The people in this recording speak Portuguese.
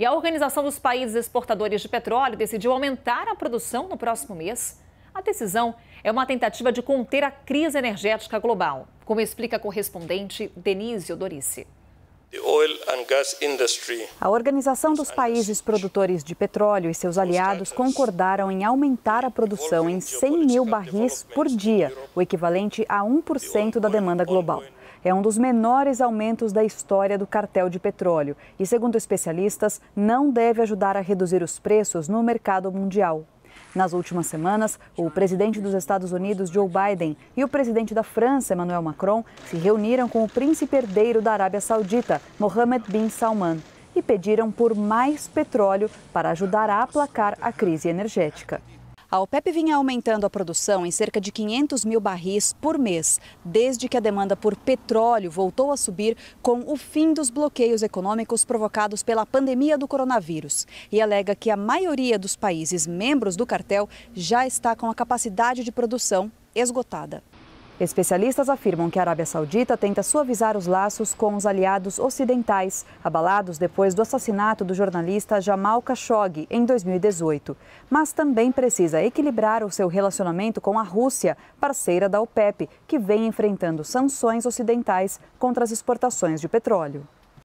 E a Organização dos Países Exportadores de Petróleo decidiu aumentar a produção no próximo mês. A decisão é uma tentativa de conter a crise energética global, como explica a correspondente Denise Odorice. A Organização dos Países Produtores de Petróleo e seus aliados concordaram em aumentar a produção em 100 mil barris por dia, o equivalente a 1% da demanda global. É um dos menores aumentos da história do cartel de petróleo e, segundo especialistas, não deve ajudar a reduzir os preços no mercado mundial. Nas últimas semanas, o presidente dos Estados Unidos, Joe Biden, e o presidente da França, Emmanuel Macron, se reuniram com o príncipe herdeiro da Arábia Saudita, Mohammed bin Salman, e pediram por mais petróleo para ajudar a aplacar a crise energética. A OPEP vinha aumentando a produção em cerca de 500 mil barris por mês, desde que a demanda por petróleo voltou a subir com o fim dos bloqueios econômicos provocados pela pandemia do coronavírus. E alega que a maioria dos países membros do cartel já está com a capacidade de produção esgotada. Especialistas afirmam que a Arábia Saudita tenta suavizar os laços com os aliados ocidentais, abalados depois do assassinato do jornalista Jamal Khashoggi em 2018. Mas também precisa equilibrar o seu relacionamento com a Rússia, parceira da OPEP, que vem enfrentando sanções ocidentais contra as exportações de petróleo.